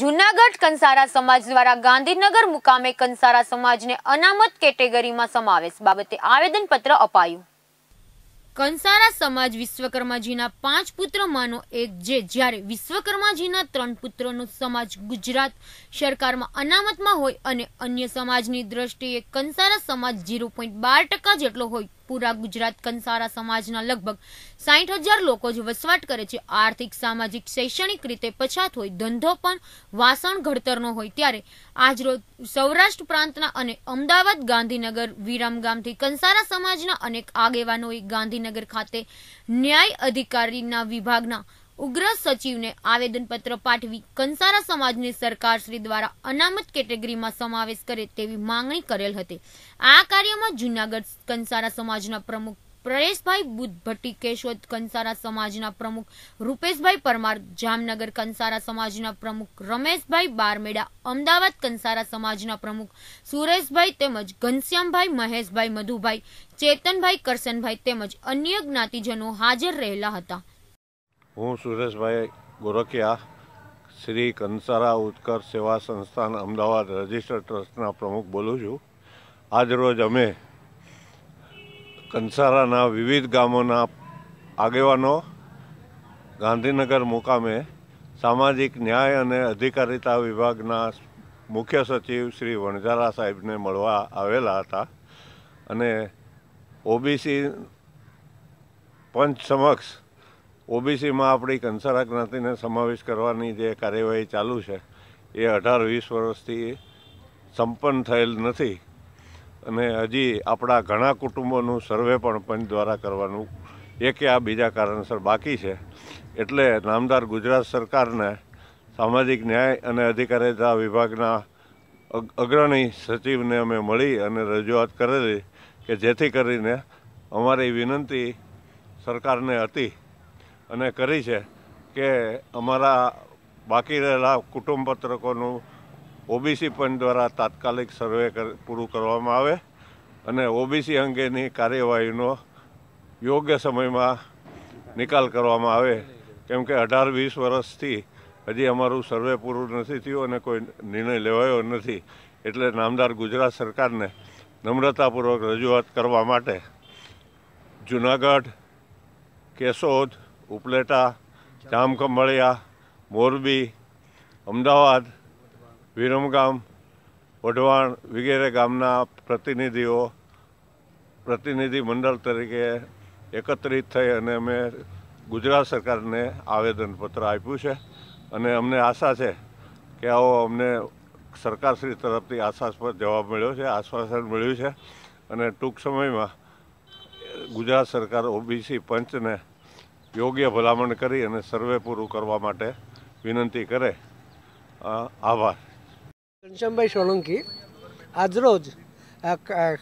જૂનાગઢ કંસારા સમાજ દ્વારા ગાંધીનગર મુકામે કંસારા સમાજને અનામત કેટેગરીમાં સમાવેશ બાબતે આવેદનપત્ર અપાયું કંસારા સમાજ વિશ્વકર્માજીના પાંચ પુત્રોમાંનો એક જે જ્યારે વિશ્વકર્માજીના ત્રણ પુત્રોનો સમાજ ગુજરાત સરકારમાં અનામતમાં હોય અને અન્ય સમાજની દ્રષ્ટિએ કંસારા સમાજ ઝીરો પોઈન્ટ બાર ટકા જેટલો હોય પૂરા ગુજરાત કંસારા સમાજના લગભગ સાહીઠ હજાર લોકો જ વસવાટ કરે છે આર્થિક સામાજિક શૈક્ષણિક રીતે પછાત હોય ધંધો પણ વાસણ ઘડતરનો હોય ત્યારે આજરોજ સૌરાષ્ટ્ર પ્રાંતના અને અમદાવાદ ગાંધીનગર વિરામગામથી કંસારા સમાજના અનેક આગેવાનોએ ગાંધીનગર ખાતે ન્યાય અધિકારીના વિભાગના ઉગ્ર સચિવને આવેદનપત્ર પાઠવી કંસારા સમાજને સરકારશ્રી દ્વારા અનામત કેટેગરીમાં સમાવેશ કરે તેવી માંગણી કરેલ હતી આ કાર્યમાં જૂનાગઢ કંસારા સમાજના પ્રમુખ પ્રરેશભાઈ બુદ્ધ ભટ્ટી કેશોદ કંસારા સમાજના પ્રમુખ રૂપેશભાઈ પરમાર જામનગર કંસારા સમાજના પ્રમુખ રમેશભાઈ બારમેડા અમદાવાદ કંસારા સમાજના પ્રમુખ સુરેશભાઈ તેમજ ઘનશ્યામભાઈ મહેશભાઈ મધુભાઈ ચેતનભાઈ કરશનભાઈ તેમજ અન્ય જ્ઞાતિજનો હાજર રહેલા હતા હું સુરેશભાઈ ગોરખિયા શ્રી કંસારા ઉત્કર્ષ સેવા સંસ્થાન અમદાવાદ રજિસ્ટર ટ્રસ્ટના પ્રમુખ બોલું છું આજરોજ અમે કંસારાના વિવિધ ગામોના આગેવાનો ગાંધીનગર મુકામે સામાજિક ન્યાય અને અધિકારીતા વિભાગના મુખ્ય સચિવ શ્રી વણઝારા સાહેબને મળવા આવેલા હતા અને ઓબીસી પંચ સમક્ષ ઓબીસીમાં આપણી કંસારા જ્ઞાતિને સમાવેશ કરવાની જે કાર્યવાહી ચાલુ છે એ અઢાર વીસ વર્ષથી સંપન્ન થયેલ નથી અને હજી આપણા ઘણા કુટુંબોનું સર્વે પણ પંચ દ્વારા કરવાનું એકે આ બીજા કારણસર બાકી છે એટલે નામદાર ગુજરાત સરકારને સામાજિક ન્યાય અને અધિકારીતા વિભાગના અગ્રણી સચિવને અમે મળી અને રજૂઆત કરેલી કે જેથી કરીને અમારી વિનંતી સરકારને હતી અને કરી છે કે અમારા બાકી રહેલા કુટુંબ પત્રકોનું ઓબીસી પંચ દ્વારા તાત્કાલિક સર્વે પૂરું કરવામાં આવે અને ઓબીસી અંગેની કાર્યવાહીનો યોગ્ય સમયમાં નિકાલ કરવામાં આવે કેમ કે અઢાર વીસ વર્ષથી હજી અમારું સર્વે પૂરું નથી થયું અને કોઈ નિર્ણય લેવાયો નથી એટલે નામદાર ગુજરાત સરકારને નમ્રતાપૂર્વક રજૂઆત કરવા માટે જુનાગઢ કેશોદ ઉપલેટા જામકંભળિયા મોરબી અમદાવાદ વિરમગામ વઢવાણ વગેરે ગામના પ્રતિનિધિઓ પ્રતિનિધિ મંડળ તરીકે એકત્રિત થઈ અને અમે ગુજરાત સરકારને આવેદનપત્ર આપ્યું છે અને અમને આશા છે કે આવો અમને સરકારશ્રી તરફથી આશાસ્પદ જવાબ મળ્યો છે આશ્વાસન મળ્યું છે અને ટૂંક સમયમાં ગુજરાત સરકાર ઓબીસી પંચને યોગ્ય ભલામણ કરી અને સર્વે પૂરું કરવા માટે વિનંતી કરે આભાર ઘનશ્યામભાઈ સોલંકી આજરોજ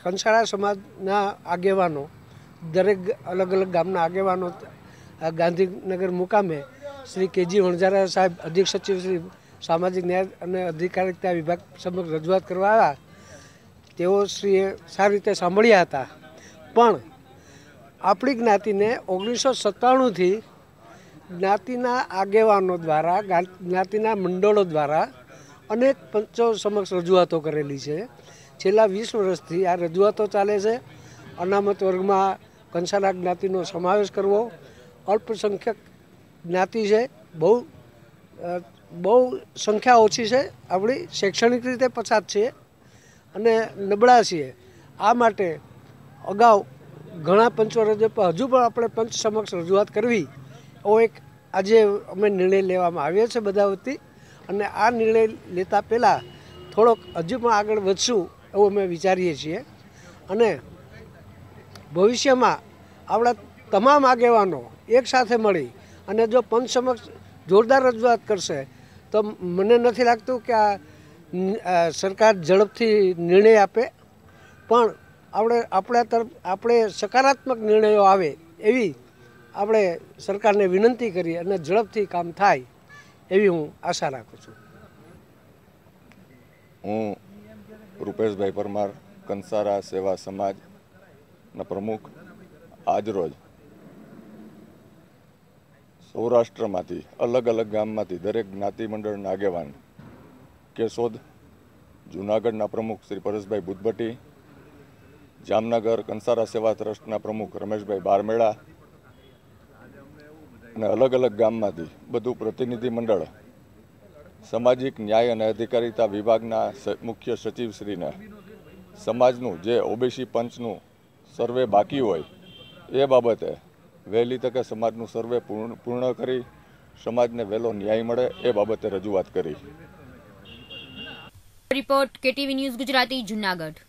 કંસાળા સમાજના આગેવાનો દરેક અલગ અલગ ગામના આગેવાનો ગાંધીનગર મુકામે શ્રી કેજી વણઝારા સાહેબ અધિક સચિવ શ્રી સામાજિક ન્યાય અને અધિકારિકતા વિભાગ સમક્ષ રજૂઆત કરવા આવ્યા તેઓ શ્રીએ સારી રીતે સાંભળ્યા હતા પણ આપણી જ્ઞાતિને ઓગણીસો સત્તાણુંથી જ્ઞાતિના આગેવાનો દ્વારા જ્ઞાતિના મંડળો દ્વારા અનેક પંચો સમક્ષ રજૂઆતો કરેલી છે છેલ્લા વીસ વર્ષથી આ રજૂઆતો ચાલે છે અનામત વર્ગમાં કંસારા જ્ઞાતિનો સમાવેશ કરવો અલ્પસંખ્યક જ્ઞાતિ છે બહુ બહુ સંખ્યા ઓછી છે આપણી શૈક્ષણિક રીતે પછાત છીએ અને નબળા છીએ આ માટે અગાઉ ઘણા પંચો રજો પણ હજુ પણ આપણે પંચ સમક્ષ રજૂઆત કરવી એવો એક આજે અમે નિર્ણય લેવામાં આવ્યો છે બધા વતી અને આ નિર્ણય લેતા પહેલાં થોડોક હજુ પણ આગળ વધશું એવું અમે વિચારીએ છીએ અને ભવિષ્યમાં આપણા તમામ આગેવાનો એકસાથે મળી અને જો પંચ સમક્ષ જોરદાર રજૂઆત કરશે તો મને નથી લાગતું કે આ સરકાર ઝડપથી નિર્ણય આપે પણ આપણે આપણા તરફ આપણે સકારાત્મક નિર્ણયો આવે એવી આપણે સરકારને વિનંતી કરી અને ઝડપથી કામ થાય એવી હું આશા રાખું છું હું રૂપેશભાઈ પરમાર કંસારા સેવા સમાજના પ્રમુખ આજરોજ સૌરાષ્ટ્રમાંથી અલગ અલગ ગામમાંથી દરેક જ્ઞાતિમંડળના આગેવાન કેશોદ જૂનાગઢના પ્રમુખ શ્રી પરેશભાઈ બુદ્ધભટ્ટી જામનગર કંસારા સેવા ટ્રસ્ટના પ્રમુખ રમેશભાઈ બારમેળા અને અલગ અલગ ગામમાંથી બધું પ્રતિનિધિ મંડળ સામાજિક ન્યાય અને અધિકારીતા વિભાગના મુખ્ય સચિવશ્રીને સમાજનું જે ઓબીસી પંચનું સર્વે બાકી હોય એ બાબતે વહેલી તકે સમાજનું સર્વે પૂર્ણ કરી સમાજને વહેલો ન્યાય મળે એ બાબતે રજૂઆત કરી report KTV news Gujarati Junagadh